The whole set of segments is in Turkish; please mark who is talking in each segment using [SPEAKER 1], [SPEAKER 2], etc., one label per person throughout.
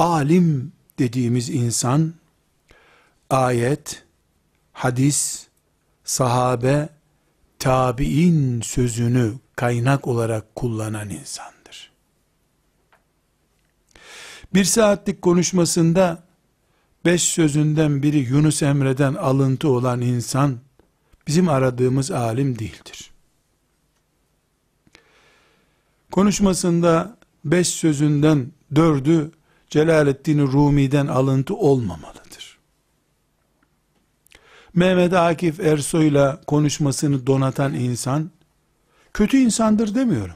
[SPEAKER 1] alim dediğimiz insan, ayet, hadis, sahabe, tabi'in sözünü kaynak olarak kullanan insandır. Bir saatlik konuşmasında, beş sözünden biri Yunus Emre'den alıntı olan insan, bizim aradığımız alim değildir. Konuşmasında beş sözünden dördü Celaleddin Rumi'den alıntı olmamalıdır. Mehmet Akif Ersoy'la konuşmasını donatan insan, kötü insandır demiyorum.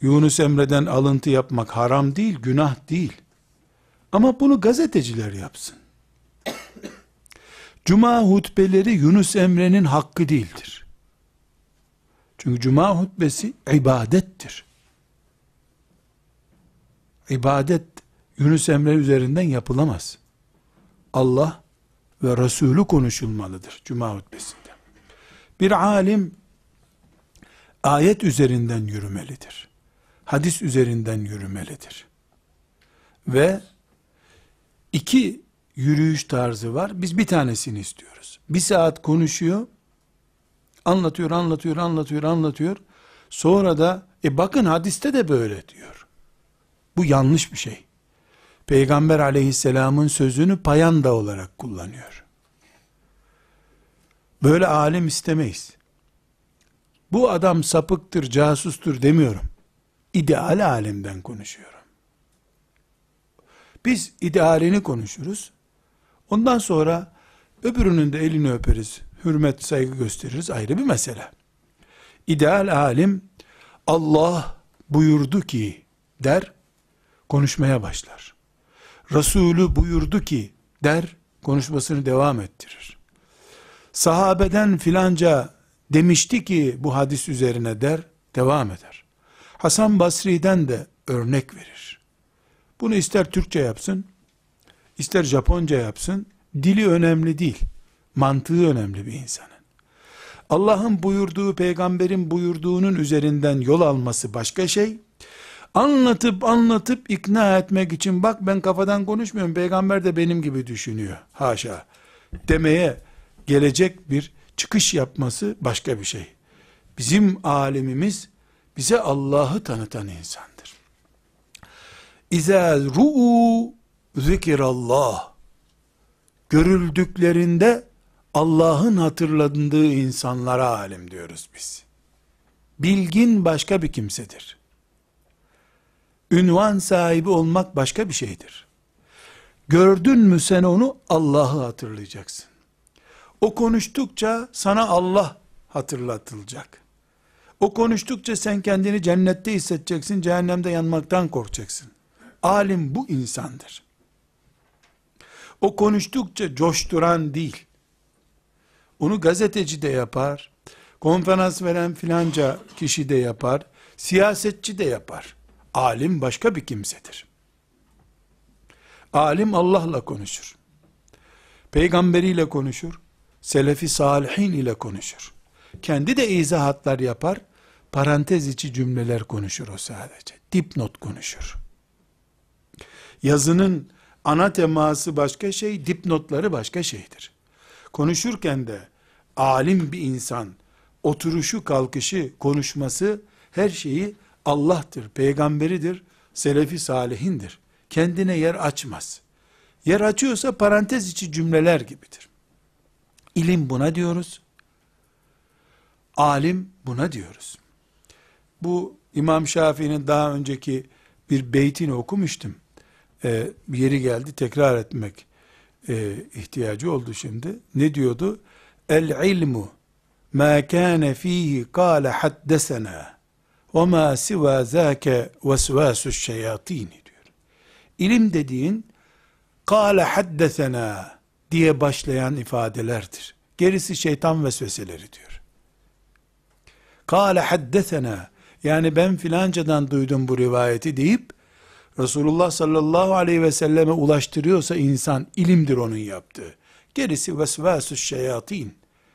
[SPEAKER 1] Yunus Emre'den alıntı yapmak haram değil, günah değil. Ama bunu gazeteciler yapsın. Cuma hutbeleri Yunus Emre'nin hakkı değildir. Çünkü cuma hutbesi ibadettir ibadet Yunus Emre üzerinden yapılamaz. Allah ve Resulü konuşulmalıdır cuma hutbesinde. Bir alim ayet üzerinden yürümelidir. Hadis üzerinden yürümelidir. Ve iki yürüyüş tarzı var. Biz bir tanesini istiyoruz. Bir saat konuşuyor, anlatıyor, anlatıyor, anlatıyor, anlatıyor. Sonra da e bakın hadiste de böyle diyor. Bu yanlış bir şey. Peygamber aleyhisselamın sözünü payanda olarak kullanıyor. Böyle alim istemeyiz. Bu adam sapıktır, casustur demiyorum. İdeal alemden konuşuyorum. Biz idealini konuşuruz. Ondan sonra öbürünün de elini öperiz. Hürmet, saygı gösteririz. Ayrı bir mesele. İdeal alim Allah buyurdu ki der konuşmaya başlar. Resulü buyurdu ki der, konuşmasını devam ettirir. Sahabeden filanca demişti ki bu hadis üzerine der, devam eder. Hasan Basri'den de örnek verir. Bunu ister Türkçe yapsın, ister Japonca yapsın, dili önemli değil. Mantığı önemli bir insanın. Allah'ın buyurduğu, peygamberin buyurduğunun üzerinden yol alması başka şey, Anlatıp anlatıp ikna etmek için bak ben kafadan konuşmuyorum. Peygamber de benim gibi düşünüyor. Haşa. Demeye gelecek bir çıkış yapması başka bir şey. Bizim alimimiz bize Allah'ı tanıtan insandır. İzel ru'u zikirallah. Görüldüklerinde Allah'ın hatırlandığı insanlara alim diyoruz biz. Bilgin başka bir kimsedir. Ünvan sahibi olmak başka bir şeydir. Gördün mü sen onu Allah'ı hatırlayacaksın. O konuştukça sana Allah hatırlatılacak. O konuştukça sen kendini cennette hissedeceksin, cehennemde yanmaktan korkacaksın. Alim bu insandır. O konuştukça coşturan değil. Onu gazeteci de yapar, konferans veren filanca kişi de yapar, siyasetçi de yapar. Alim başka bir kimsedir. Alim Allah'la konuşur. Peygamberiyle konuşur. Selefi salihin ile konuşur. Kendi de izahatlar yapar. Parantez içi cümleler konuşur o sadece. Dipnot konuşur. Yazının ana teması başka şey, dipnotları başka şeydir. Konuşurken de alim bir insan, oturuşu, kalkışı, konuşması her şeyi Allah'tır, peygamberidir, selefi salihindir. Kendine yer açmaz. Yer açıyorsa parantez içi cümleler gibidir. İlim buna diyoruz. Alim buna diyoruz. Bu İmam Şafii'nin daha önceki bir beytini okumuştum. Ee, yeri geldi tekrar etmek e, ihtiyacı oldu şimdi. Ne diyordu? El ilmu ma kana fihi kâle haddesena وَمَا سِوَا ذَاكَ وَسْوَاسُ الشَّيَاطِينِ diyor. İlim dediğin kâle haddesena diye başlayan ifadelerdir. Gerisi şeytan vesveseleri diyor. Kâle haddesena yani ben filancadan duydum bu rivayeti deyip Resulullah sallallahu aleyhi ve selleme ulaştırıyorsa insan ilimdir onun yaptığı. Gerisi vesvesus şeyatin.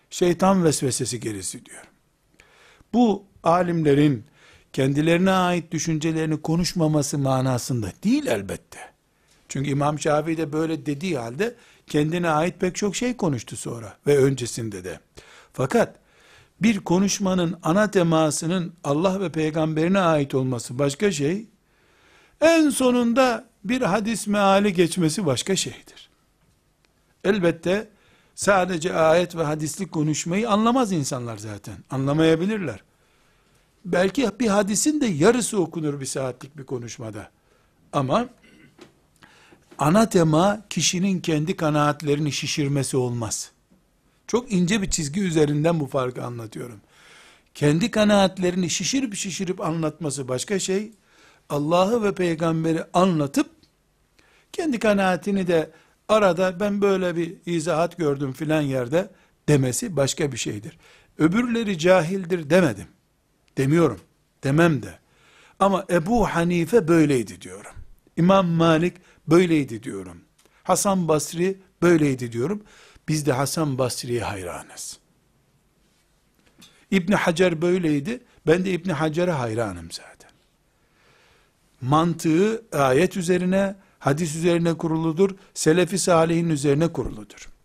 [SPEAKER 1] Şeytan vesvesesi gerisi diyor. Bu alimlerin kendilerine ait düşüncelerini konuşmaması manasında değil elbette. Çünkü İmam Şafii de böyle dediği halde kendine ait pek çok şey konuştu sonra ve öncesinde de. Fakat bir konuşmanın ana temasının Allah ve peygamberine ait olması başka şey, en sonunda bir hadis meali geçmesi başka şeydir. Elbette sadece ayet ve hadislik konuşmayı anlamaz insanlar zaten. Anlamayabilirler belki bir hadisin de yarısı okunur bir saatlik bir konuşmada. Ama ana tema kişinin kendi kanaatlerini şişirmesi olmaz. Çok ince bir çizgi üzerinden bu farkı anlatıyorum. Kendi kanaatlerini şişirip şişirip anlatması başka şey. Allah'ı ve peygamberi anlatıp kendi kanaatini de arada ben böyle bir izahat gördüm filan yerde demesi başka bir şeydir. Öbürleri cahildir demedim demiyorum. Demem de. Ama Ebu Hanife böyleydi diyorum. İmam Malik böyleydi diyorum. Hasan Basri böyleydi diyorum. Biz de Hasan Basri'ye hayranız. İbni Hacer böyleydi. Ben de İbni Hacer'e hayranım zaten. Mantığı ayet üzerine, hadis üzerine kuruludur. Selefi salihin üzerine kuruludur.